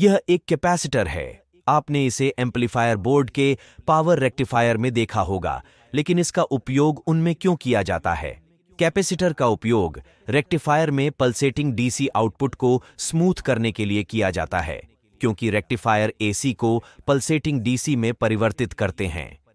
यह एक कैपेसिटर है आपने इसे एम्पलीफायर बोर्ड के पावर रेक्टिफायर में देखा होगा लेकिन इसका उपयोग उनमें क्यों किया जाता है कैपेसिटर का उपयोग रेक्टिफायर में पल्सेटिंग डीसी आउटपुट को स्मूथ करने के लिए किया जाता है क्योंकि रेक्टिफायर एसी को पल्सेटिंग डीसी में परिवर्तित करते हैं